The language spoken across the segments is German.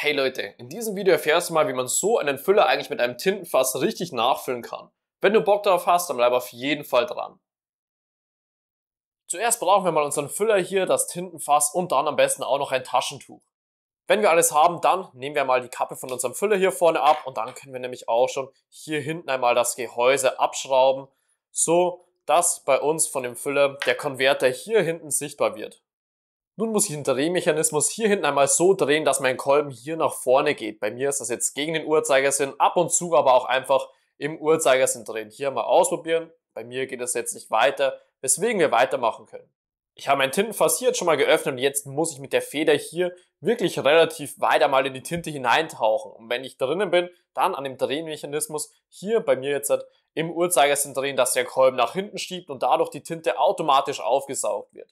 Hey Leute, in diesem Video erfährst du mal, wie man so einen Füller eigentlich mit einem Tintenfass richtig nachfüllen kann. Wenn du Bock darauf hast, dann bleib auf jeden Fall dran. Zuerst brauchen wir mal unseren Füller hier, das Tintenfass und dann am besten auch noch ein Taschentuch. Wenn wir alles haben, dann nehmen wir mal die Kappe von unserem Füller hier vorne ab und dann können wir nämlich auch schon hier hinten einmal das Gehäuse abschrauben, so dass bei uns von dem Füller der Konverter hier hinten sichtbar wird. Nun muss ich den Drehmechanismus hier hinten einmal so drehen, dass mein Kolben hier nach vorne geht. Bei mir ist das jetzt gegen den Uhrzeigersinn, ab und zu aber auch einfach im Uhrzeigersinn drehen. Hier mal ausprobieren. Bei mir geht es jetzt nicht weiter, weswegen wir weitermachen können. Ich habe mein Tintenfass hier jetzt schon mal geöffnet und jetzt muss ich mit der Feder hier wirklich relativ weit einmal in die Tinte hineintauchen. Und wenn ich drinnen bin, dann an dem Drehmechanismus hier bei mir jetzt halt im Uhrzeigersinn drehen, dass der Kolben nach hinten schiebt und dadurch die Tinte automatisch aufgesaugt wird.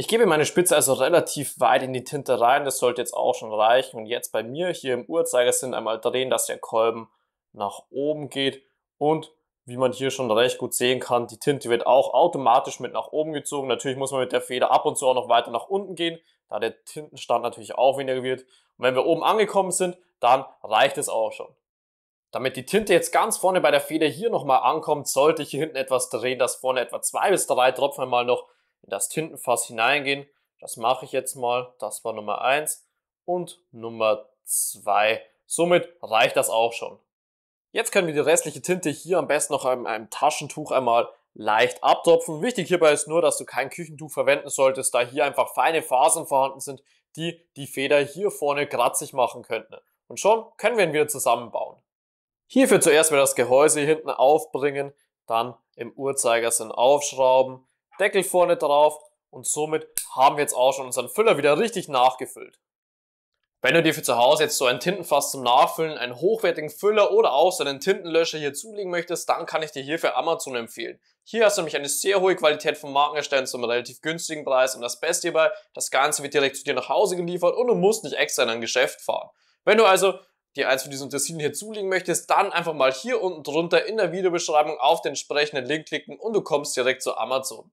Ich gebe meine Spitze also relativ weit in die Tinte rein, das sollte jetzt auch schon reichen. Und jetzt bei mir hier im Uhrzeigersinn einmal drehen, dass der Kolben nach oben geht. Und wie man hier schon recht gut sehen kann, die Tinte wird auch automatisch mit nach oben gezogen. Natürlich muss man mit der Feder ab und zu auch noch weiter nach unten gehen, da der Tintenstand natürlich auch weniger wird. Und wenn wir oben angekommen sind, dann reicht es auch schon. Damit die Tinte jetzt ganz vorne bei der Feder hier nochmal ankommt, sollte ich hier hinten etwas drehen, dass vorne etwa zwei bis drei Tropfen mal noch in das Tintenfass hineingehen. Das mache ich jetzt mal. Das war Nummer 1 und Nummer 2. Somit reicht das auch schon. Jetzt können wir die restliche Tinte hier am besten noch in einem Taschentuch einmal leicht abtropfen. Wichtig hierbei ist nur, dass du kein Küchentuch verwenden solltest, da hier einfach feine Fasern vorhanden sind, die die Feder hier vorne kratzig machen könnten. Und schon können wir ihn wieder zusammenbauen. Hierfür zuerst mal das Gehäuse hier hinten aufbringen, dann im Uhrzeigersinn aufschrauben, Deckel vorne drauf und somit haben wir jetzt auch schon unseren Füller wieder richtig nachgefüllt. Wenn du dir für zu Hause jetzt so ein Tintenfass zum Nachfüllen, einen hochwertigen Füller oder auch so einen Tintenlöscher hier zulegen möchtest, dann kann ich dir hierfür Amazon empfehlen. Hier hast du nämlich eine sehr hohe Qualität von Markenherstellern zum relativ günstigen Preis und das Beste hierbei, das Ganze wird direkt zu dir nach Hause geliefert und du musst nicht extra in ein Geschäft fahren. Wenn du also dir eins von diesen Tessinen hier zulegen möchtest, dann einfach mal hier unten drunter in der Videobeschreibung auf den entsprechenden Link klicken und du kommst direkt zu Amazon.